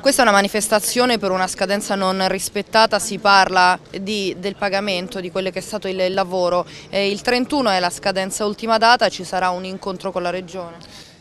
Questa è una manifestazione per una scadenza non rispettata, si parla di, del pagamento di quello che è stato il, lavoro. Eh, il 31 è la scadenza ultima data, ci sarà un incontro con la Regione.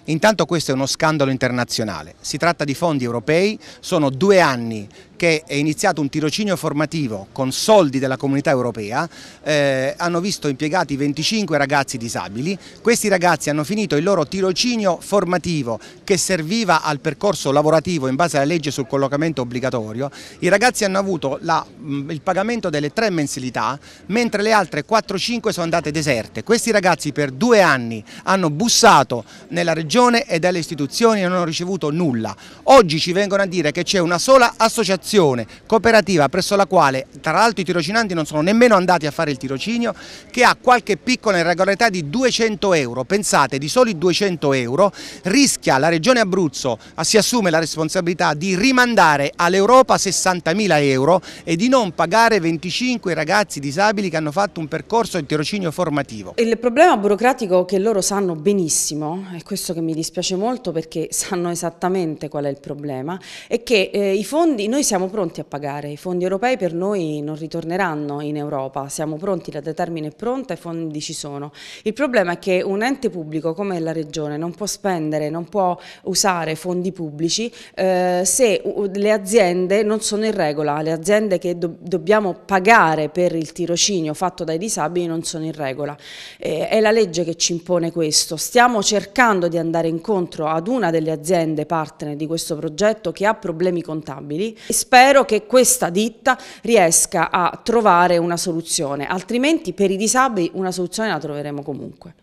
Intanto questo è uno scandalo internazionale, si tratta di fondi europei, sono due anni che è iniziato un tirocinio formativo con soldi della comunità europea, eh, hanno visto impiegati 25 ragazzi disabili, questi ragazzi hanno finito il loro tirocinio formativo che serviva al percorso lavorativo in base alla legge sul collocamento obbligatorio, i ragazzi hanno avuto la, mm, il pagamento delle tre mensilità mentre le altre 4-5 sono andate deserte, questi ragazzi per due anni hanno bussato nella regione e dalle istituzioni e non hanno ricevuto nulla, oggi ci vengono a dire che c'è una sola associazione associazione cooperativa presso la quale tra l'altro i tirocinanti non sono nemmeno andati a fare il tirocinio, che ha qualche piccola irregolarità di 200 euro, pensate di soli 200 euro, rischia la Regione Abruzzo, si assume la responsabilità di rimandare all'Europa 60.000 euro e di non pagare 25 ragazzi disabili che hanno fatto un percorso di tirocinio formativo. Il problema burocratico che loro sanno benissimo, è questo che mi dispiace molto perché sanno esattamente qual è il problema, è che eh, i fondi, noi siamo siamo pronti a pagare, i fondi europei per noi non ritorneranno in Europa, siamo pronti, la determina è pronta, i fondi ci sono. Il problema è che un ente pubblico come la Regione non può spendere, non può usare fondi pubblici eh, se le aziende non sono in regola, le aziende che do dobbiamo pagare per il tirocinio fatto dai disabili non sono in regola. Eh, è la legge che ci impone questo, stiamo cercando di andare incontro ad una delle aziende partner di questo progetto che ha problemi contabili spero che questa ditta riesca a trovare una soluzione, altrimenti per i disabili una soluzione la troveremo comunque.